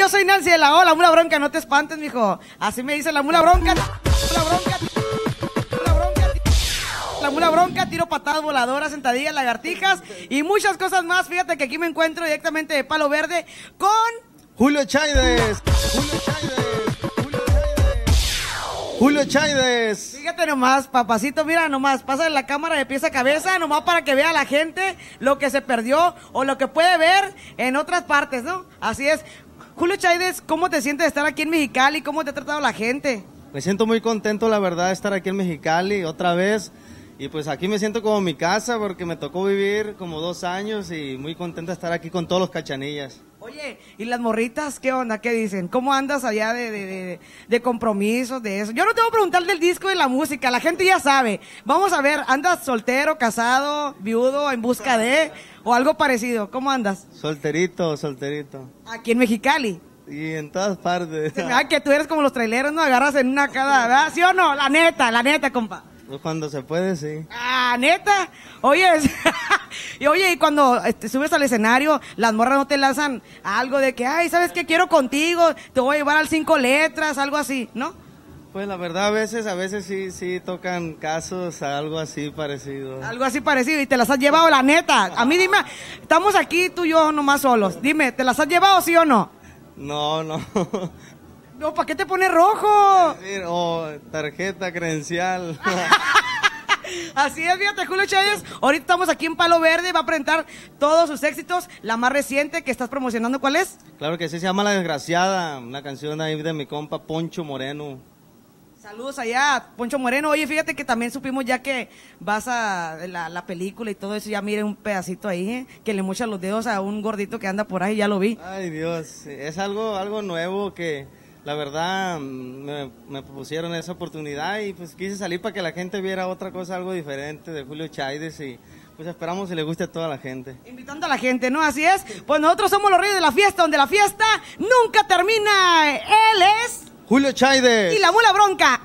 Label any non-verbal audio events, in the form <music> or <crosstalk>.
yo soy Nancy de la O, la mula bronca, no te espantes, mijo. Así me dice la mula bronca, la bronca, bronca. La mula bronca, tiro patadas voladoras, sentadillas, lagartijas y muchas cosas más. Fíjate que aquí me encuentro directamente de Palo Verde con... Julio Chaides. Julio Chaides. Julio Julio Chaides. Fíjate nomás, papacito, mira nomás, pasa la cámara de pieza a cabeza, nomás para que vea la gente lo que se perdió o lo que puede ver en otras partes, ¿no? Así es. Julio Chaides, ¿cómo te sientes de estar aquí en Mexicali? ¿Cómo te ha tratado la gente? Me siento muy contento, la verdad, de estar aquí en Mexicali otra vez. Y pues aquí me siento como mi casa porque me tocó vivir como dos años y muy contento de estar aquí con todos los cachanillas. Oye, ¿y las morritas qué onda? ¿Qué dicen? ¿Cómo andas allá de, de, de, compromisos, de eso? Yo no tengo a preguntar del disco y la música, la gente ya sabe. Vamos a ver, ¿andas soltero, casado, viudo, en busca de o algo parecido? ¿Cómo andas? Solterito, solterito. ¿Aquí en Mexicali? Y en todas partes. <laughs> Ah, que tú eres como los traileros, ¿no? Agarras en una cada, ¿Sí o no? La neta, la neta, compa. Pues cuando se puede, sí. Ah, neta. Oye, <laughs> Y oye, y cuando este, subes al escenario, las morras no te lanzan algo de que, ay, ¿sabes qué? Quiero contigo, te voy a llevar al cinco letras, algo así, ¿no? Pues la verdad a veces, a veces sí, sí tocan casos, algo así parecido. Algo así parecido y te las has llevado, la neta. A mí dime, estamos aquí tú y yo nomás solos. Dime, ¿te las has llevado sí o no? No, no. No, ¿para qué te pones rojo? o tarjeta credencial. <laughs> Así es, fíjate, Julio Chávez. Ahorita estamos aquí en Palo Verde. Va a presentar todos sus éxitos. La más reciente que estás promocionando, ¿cuál es? Claro que sí, se llama La Desgraciada. Una canción ahí de mi compa Poncho Moreno. Saludos allá, Poncho Moreno. Oye, fíjate que también supimos ya que vas a la, película y todo eso. Ya mire un pedacito ahí, ¿eh? que le mucha los dedos a un gordito que anda por ahí, ya lo vi. Ay, Dios, es algo, algo nuevo que la verdad me, me, propusieron esa oportunidad y pues quise salir para que la gente viera otra cosa, algo diferente de Julio Chaides y pues esperamos que le guste a toda la gente. Invitando a la gente, ¿no? Así es. Pues nosotros somos los reyes de la fiesta, donde la fiesta nunca termina. Él es... Julio Chaides. Y la mula bronca.